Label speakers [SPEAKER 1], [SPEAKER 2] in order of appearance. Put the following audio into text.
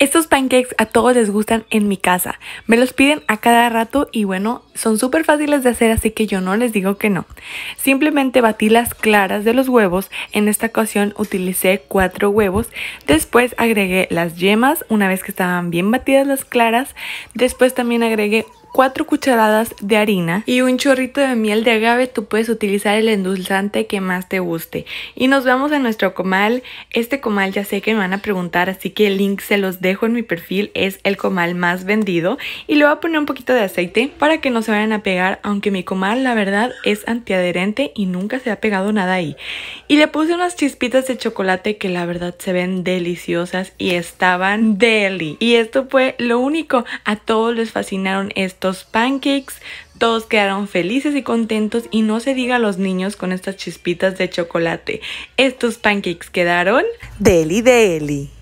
[SPEAKER 1] Estos pancakes a todos les gustan en mi casa. Me los piden a cada rato y bueno, son súper fáciles de hacer así que yo no les digo que no. Simplemente batí las claras de los huevos. En esta ocasión utilicé cuatro huevos. Después agregué las yemas una vez que estaban bien batidas las claras. Después también agregué 4 cucharadas de harina y un chorrito de miel de agave. Tú puedes utilizar el endulzante que más te guste. Y nos vamos a nuestro comal. Este comal ya sé que me van a preguntar, así que el link se los dejo en mi perfil. Es el comal más vendido. Y le voy a poner un poquito de aceite para que no se vayan a pegar, aunque mi comal la verdad es antiadherente y nunca se ha pegado nada ahí. Y le puse unas chispitas de chocolate que la verdad se ven deliciosas y estaban deli. Y esto fue lo único. A todos les fascinaron este estos pancakes. Todos quedaron felices y contentos y no se diga a los niños con estas chispitas de chocolate. Estos pancakes quedaron
[SPEAKER 2] deli deli.